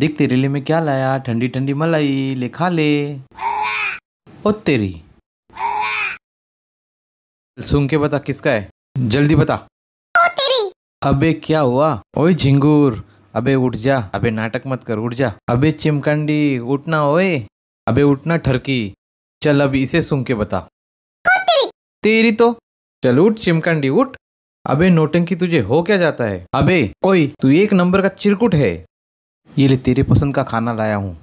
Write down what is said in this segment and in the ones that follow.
देख तेरे लिए मैं क्या लाया ठंडी ठंडी मलाई ले खा ले ओ तेरी सुन के बता किसका है जल्दी बता ओ तेरी अबे क्या हुआ ओए झिंगूर अबे उठ जा अबे नाटक मत कर उठ जा अबे चिमकंडी उठना ओए अबे उठना ठरकी चल अब इसे सुन के बता तेरी।, तेरी तो चल उठ चिमकंडी उठ अबे नोटंकी तुझे हो क्या जाता है अबे ओए तू एक नंबर का चिरकुट है ये ले तेरे पसंद का खाना लाया हूँ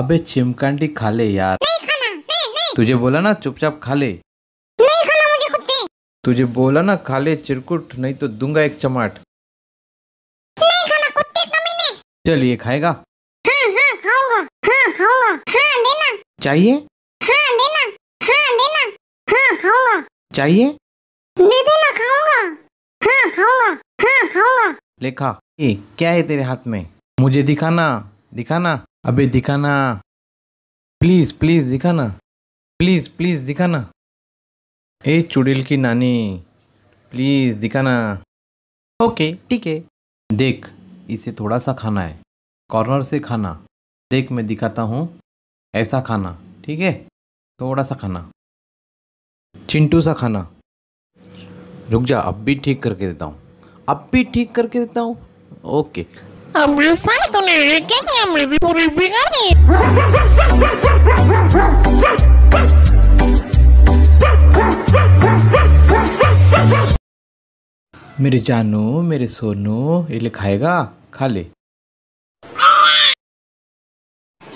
अबे चिमकांडी खा ले यार नहीं खाना, नहीं, नहीं। तुझे बोला ना चुपचाप खा ले नहीं खाना मुझे कुत्ते तुझे बोला ना खा ले चिरकुट नहीं तो दूंगा एक चमाट नहीं खाना कुत्ते चल ये खाएगा हाँ, हाँ, हाँ, चाहिए चाहिए दे देना खाऊंगा हाँ खाऊंगा हाँ खाऊंगा लेखा ये क्या है तेरे हाथ में मुझे दिखाना दिखाना अबे दिखाना प्लीज़ प्लीज़ दिखाना प्लीज़ प्लीज़ दिखाना ए चुड़ैल की नानी प्लीज़ दिखाना ओके ठीक है देख इसे थोड़ा सा खाना है कॉर्नर से खाना देख मैं दिखाता हूँ ऐसा खाना ठीक है थोड़ा सा खाना चिंटू सा खाना रुक जा अब भी ठीक करके देता हूँ अब भी ठीक करके देता हूँ ओके Abusado, né? por मेरे जानो मेरे सोनो ये खाएगा खा ले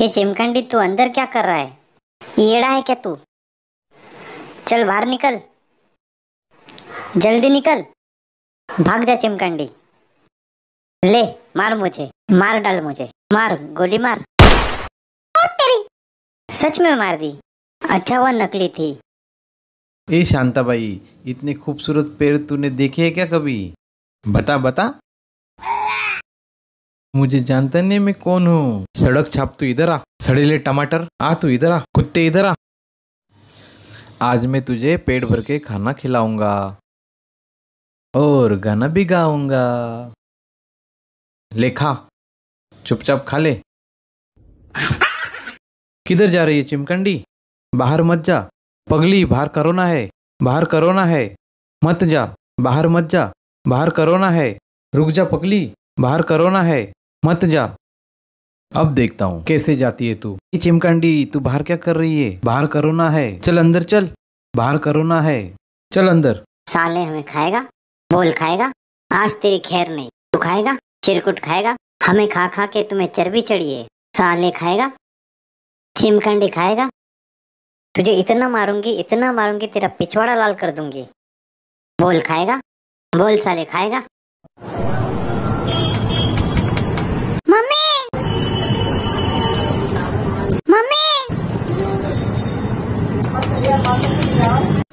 ये चिमकंडी तू अंदर क्या कर रहा है येड़ा है क्या तू चल बाहर निकल जल्दी निकल भाग जा चिमकंडी ले मार मुझे मार डाल मुझे मार गोली मार तेरी सच में मार दी अच्छा वह नकली थी ए शांता भाई इतने खूबसूरत पेड़ तूने देखे है क्या कभी बता बता मुझे जानता नहीं मैं कौन हूँ सड़क छाप तू इधर आ सड़ेले टमाटर आ तू इधर आ कुत्ते इधर आ आज मैं तुझे पेट भर के खाना खिलाऊंगा और गाना भी गाऊंगा लेखा चुपचाप खा ले किधर जा रही है चिमकंडी बाहर मत जा पगली बाहर करोना है बाहर करोना है मत जा बाहर मत जा बाहर करोना है रुक जा पगली बाहर करोना है मत जा अब देखता हूँ कैसे जाती है तू ये चिमकंडी तू बाहर क्या कर रही है बाहर करोना है चल अंदर चल बाहर करोना है चल अंदर साले हमें खाएगा बोल खाएगा आज तेरी खैर नहीं तू खाएगा चिरकुट खाएगा हमें खा खा के तुम्हें चर्बी चढ़िए साले खाएगा चिमकंडी खाएगा तुझे इतना मारूंगी इतना मारूंगी तेरा पिछवाड़ा लाल कर दूंगी बोल खाएगा बोल साले खाएगा मम्मी मम्मी